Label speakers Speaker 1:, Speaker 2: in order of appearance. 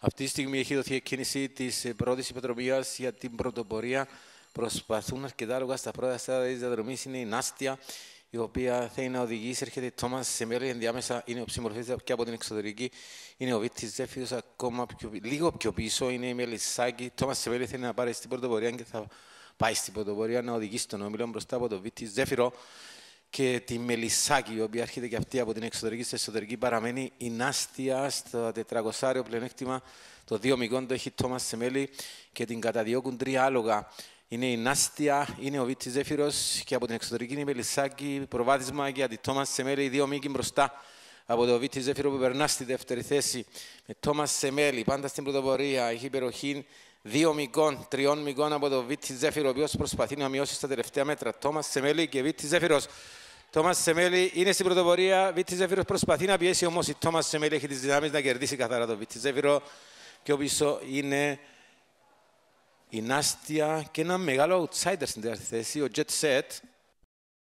Speaker 1: Αυτή τη στιγμή έχει δοθεί εκκίνηση της ε, πρώτης υποτροπίας για την πρωτοπορία. Προσπαθούν αρκετά έργα στα πρώτα στάδια της διαδρομής. Είναι η Νάστια, η οποία θέλει να οδηγήσει. Έρχεται η Τόμα σε μέρη ενδιάμεσα. Είναι ο ψημορφή και από την εξωτερική. Είναι ο Βίτη Ζέφυρο ακόμα πιο, λίγο πιο πίσω. Είναι η Μελισσάκη. Τόμα σε μέρη θέλει να πάρει στην πρωτοπορία και θα πάει στην πρωτοπορία να οδηγήσει τον όμιλο μπροστά από τον Βίτη Ζέφυρο και τη Μελισσάκη, η οποία έρχεται και αυτή από την εξωτερική στην εσωτερική, παραμένει η Νάστια στο τετραγωσάριο πλεονέκτημα. Το δύο μικρόν το έχει Τόμα Σεμέλη και την καταδιώκουν τρία άλογα. Είναι η Νάστια, είναι ο Βίτσι Ζέφυρος και από την εξωτερική είναι η Μελισσάκη. Προβάδισμα για τη Τόμα Σεμέλη, δύο μήκη μπροστά από το Βίτσι Ζέφυρο που περνά στη δεύτερη θέση. Με Τόμα Σεμέλη, πάντα στην πρωτοπορία, έχει υπεροχή δύο μικών, τριών μικών από το Βίτσι Ζέφυρο, ο οποίος προσπαθεί να μειώσει στα τελευταία μέτρα. Τόμα Σεμέλη και Βίτσι Ζέφυρο. Τόμα Σεμέλη είναι στην πρωτοπορία. Βίτη Ζεφύρο προσπαθεί να πιέσει όμως η Τόμα Σεμέλη έχει τις δυνάμεις να κερδίσει καθαρά το Βίτη Ζεφύρο. Και πίσω είναι η Νάστια και ένα μεγάλο outsider στην τέταρτη θέση, ο Jet Set.